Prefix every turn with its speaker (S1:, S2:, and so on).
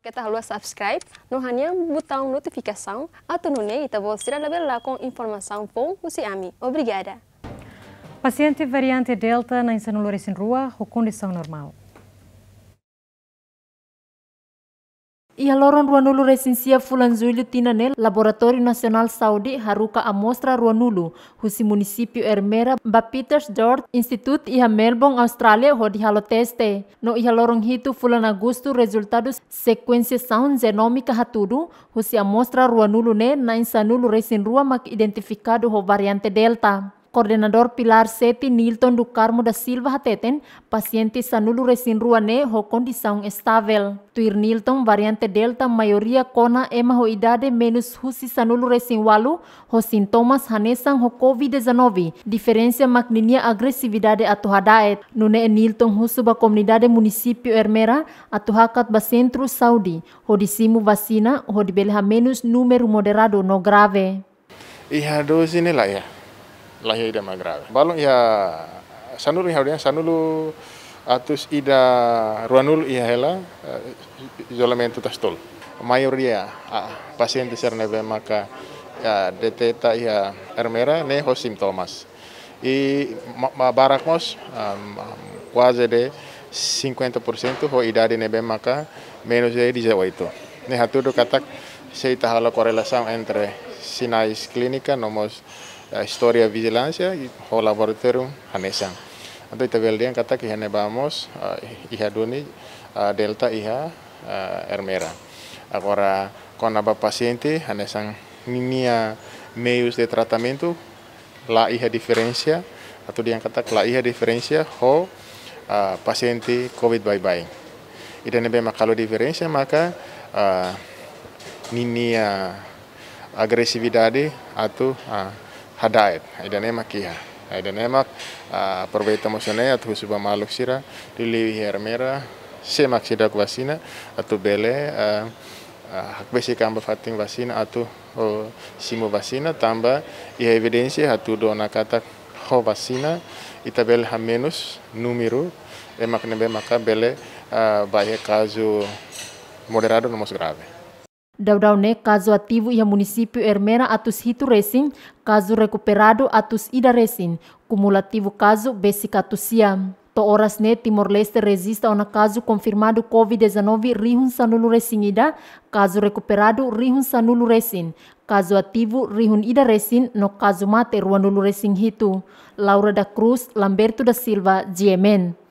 S1: Kita tá harus subscribe no hanya botão notificação atau no neita você receber lá com informação bom o ami. É Obrigada. Paciente variante Delta na Insanolores em Rua, com condição normal. ialoran ruanulu resinsia fulanzuli nel laboratorium nasional Saudi haruka amostra ruanulu husi munisipio Ermera ba Petersdorf Institute iha Melbourne Australia ho dihalo teste no ihalorong hitu fulan Agosto resultados sound genomika hatudu husi amostra ruanulu ne na resin rua mak ho variante Delta Koordinator Pilar Seti Nilton Dukarmo da Silva hateten pasienti sanulu resin ruane ho condição estável. Tuir Nilton variante Delta maioria kona ema ho idade menos husi sanulu resin walu ho sintomas hanesan ho COVID-19. Diferensia magninia atu hadaet. Nune Nilton husu ba munisipio Ermera atu hakat ba centro Saudi. Ho disimu vacina ho dibelha menos número moderado no grave.
S2: Iha dosi lah ya lahir ida más Balong ya sanulu ya sanulu atus ida ruanul iya hela isolamento eh, tastol. Mayoria ya, a paciente serneve maka ya deteta ya hermera ne hos I barak barakmos kuase de 50% ho idade nebe maka menos de 18. Ne do katak seita hala korelação entre sinais klinika nomos historia vigilancia y o laboratorio hanesan. Anto itabeldian kata ki bamos vamos iha duni delta iha ermera. Agora konaba a paciente hanesan ninia meus de tratamento la iha diferencia atau yang kata la iha diferencia ho paciente covid bye bye. Ida nebe makalo diferencia maka ninia agresividade atau hadaib kia ada nemak ah, perbaita mosone atu husuba maluk sira diliwi hermera semak sidak kwasina atu bele ah, ah, hak besi kamba fatin vasina atu oh, simo vasina tamba ia evidensi atu dona kata ho ita itabel hamenus numiru emak nebe maka bele bahia kazu moderado nomos grave
S1: Daudau-ne kazu ativu ia munisipiu Hermena atus hitu resin, caso recuperado atus ida resin, cumulativo caso besicatusia. To oras ne Timor Leste resista ona kazu konfirmadu Covid-19 rihun sanulu resin ida, caso recuperado rihun sanulu resin, kazu ativu rihun ida resin, no kazu mate ruanulu resin hitu. Laura da Cruz, Lamberto da Silva, GMN.